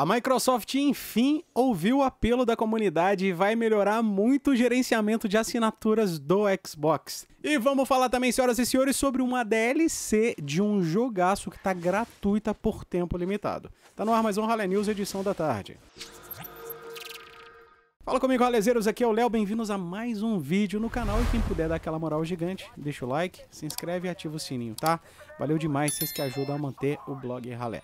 A Microsoft enfim ouviu o apelo da comunidade e vai melhorar muito o gerenciamento de assinaturas do Xbox. E vamos falar também, senhoras e senhores, sobre uma DLC de um jogaço que está gratuita por tempo limitado. Tá no ar mais um News, edição da tarde. Fala comigo, ralezeiros, aqui é o Léo, bem-vindos a mais um vídeo no canal. E quem puder dar aquela moral gigante, deixa o like, se inscreve e ativa o sininho, tá? Valeu demais, vocês que ajudam a manter o blog Ralé.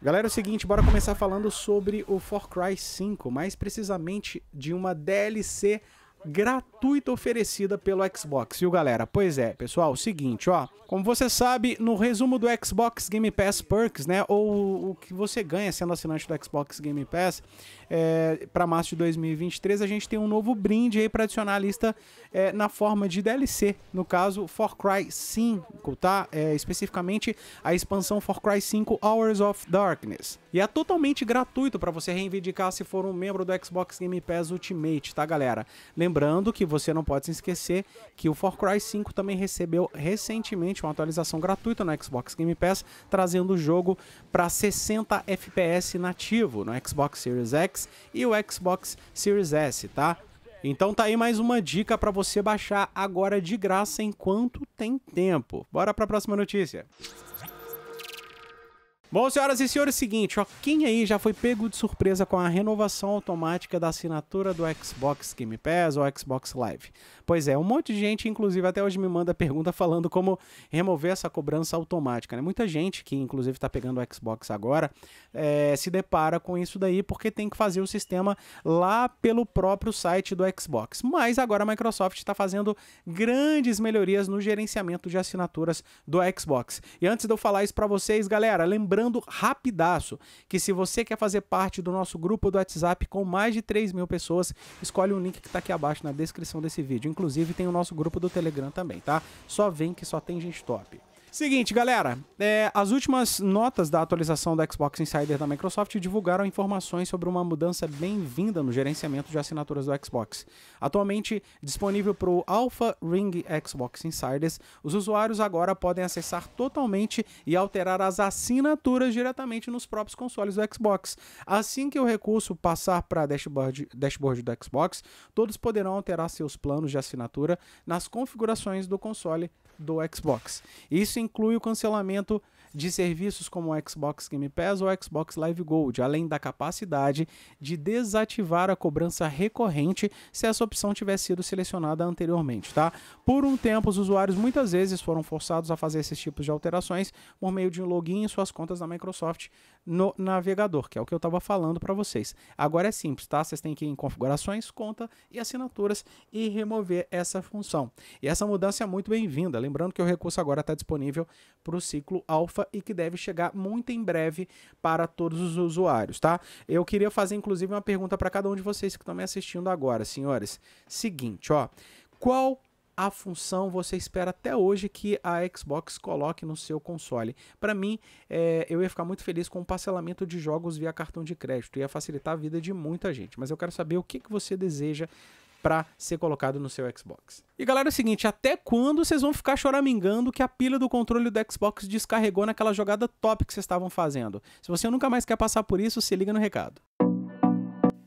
Galera, é o seguinte, bora começar falando sobre o Far Cry 5, mais precisamente de uma DLC gratuita oferecida pelo Xbox, viu galera? Pois é, pessoal, é seguinte, ó, como você sabe, no resumo do Xbox Game Pass Perks, né, ou o que você ganha sendo assinante do Xbox Game Pass, é, para março de 2023, a gente tem um novo brinde aí para adicionar à lista é, na forma de DLC, no caso, For Cry 5, tá? É, especificamente a expansão For Cry 5 Hours of Darkness. E é totalmente gratuito para você reivindicar se for um membro do Xbox Game Pass Ultimate, tá galera? Lembrando Lembrando que você não pode se esquecer que o Far Cry 5 também recebeu recentemente uma atualização gratuita no Xbox Game Pass, trazendo o jogo para 60 FPS nativo no Xbox Series X e o Xbox Series S, tá? Então tá aí mais uma dica para você baixar agora de graça enquanto tem tempo. Bora para a próxima notícia. Bom, senhoras e senhores, é seguinte, ó, quem aí já foi pego de surpresa com a renovação automática da assinatura do Xbox Game Pass ou Xbox Live? Pois é, um monte de gente, inclusive até hoje me manda pergunta falando como remover essa cobrança automática, né? Muita gente que inclusive está pegando o Xbox agora é, se depara com isso daí porque tem que fazer o sistema lá pelo próprio site do Xbox. Mas agora a Microsoft está fazendo grandes melhorias no gerenciamento de assinaturas do Xbox. E antes de eu falar isso para vocês, galera, lembrando lembrando rapidaço que se você quer fazer parte do nosso grupo do WhatsApp com mais de 3 mil pessoas, escolhe o um link que está aqui abaixo na descrição desse vídeo. Inclusive tem o nosso grupo do Telegram também, tá? Só vem que só tem gente top. Seguinte, galera, é, as últimas notas da atualização do Xbox Insider da Microsoft divulgaram informações sobre uma mudança bem-vinda no gerenciamento de assinaturas do Xbox. Atualmente disponível para o Alpha Ring Xbox Insiders, os usuários agora podem acessar totalmente e alterar as assinaturas diretamente nos próprios consoles do Xbox. Assim que o recurso passar para a dashboard, dashboard do Xbox, todos poderão alterar seus planos de assinatura nas configurações do console do Xbox. Isso inclui o cancelamento de serviços como o Xbox Game Pass ou o Xbox Live Gold, além da capacidade de desativar a cobrança recorrente se essa opção tivesse sido selecionada anteriormente, tá? Por um tempo, os usuários muitas vezes foram forçados a fazer esses tipos de alterações por meio de um login em suas contas da Microsoft no navegador, que é o que eu estava falando para vocês. Agora é simples, tá? Vocês têm que ir em configurações, conta e assinaturas e remover essa função. E essa mudança é muito bem-vinda, lembrando que o recurso agora está disponível para o ciclo Alpha e que deve chegar muito em breve para todos os usuários, tá? Eu queria fazer inclusive uma pergunta para cada um de vocês que estão me assistindo agora, senhores. Seguinte, ó, qual a função você espera até hoje que a Xbox coloque no seu console. Para mim, é, eu ia ficar muito feliz com o parcelamento de jogos via cartão de crédito, ia facilitar a vida de muita gente. Mas eu quero saber o que, que você deseja para ser colocado no seu Xbox. E galera, é o seguinte, até quando vocês vão ficar choramingando que a pilha do controle do Xbox descarregou naquela jogada top que vocês estavam fazendo? Se você nunca mais quer passar por isso, se liga no recado.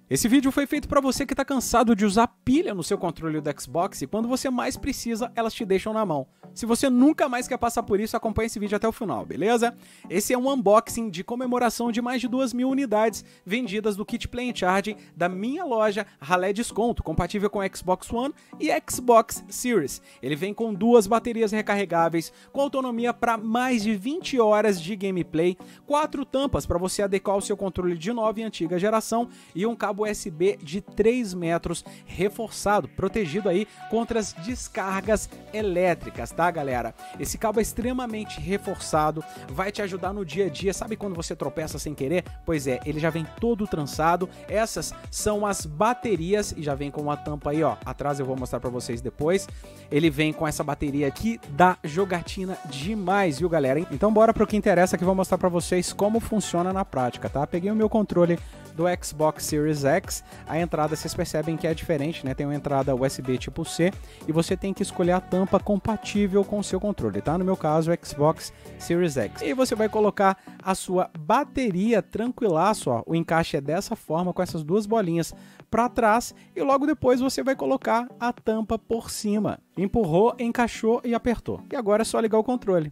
Esse vídeo foi feito para você que está cansado de usar pilha no seu controle do Xbox e quando você mais precisa, elas te deixam na mão. Se você nunca mais quer passar por isso, acompanhe esse vídeo até o final, beleza? Esse é um unboxing de comemoração de mais de 2 mil unidades vendidas do kit Play Charge da minha loja Ralé Desconto, compatível com Xbox One e Xbox Series. Ele vem com duas baterias recarregáveis, com autonomia para mais de 20 horas de gameplay, quatro tampas para você adequar o seu controle de nova e antiga geração e um cabo cabo USB de 3 metros, reforçado, protegido aí contra as descargas elétricas, tá, galera? Esse cabo é extremamente reforçado, vai te ajudar no dia a dia. Sabe quando você tropeça sem querer? Pois é, ele já vem todo trançado. Essas são as baterias e já vem com uma tampa aí, ó. Atrás eu vou mostrar para vocês depois. Ele vem com essa bateria aqui da jogatina demais, viu, galera? Então bora pro que interessa que eu vou mostrar para vocês como funciona na prática, tá? Peguei o meu controle do Xbox Series X, a entrada vocês percebem que é diferente, né? Tem uma entrada USB tipo C e você tem que escolher a tampa compatível com o seu controle, tá? No meu caso, Xbox Series X. E você vai colocar a sua bateria tranquilaço, ó. O encaixe é dessa forma, com essas duas bolinhas para trás e logo depois você vai colocar a tampa por cima. Empurrou, encaixou e apertou. E agora é só ligar o controle.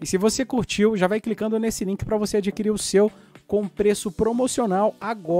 E se você curtiu, já vai clicando nesse link para você adquirir o seu com preço promocional agora.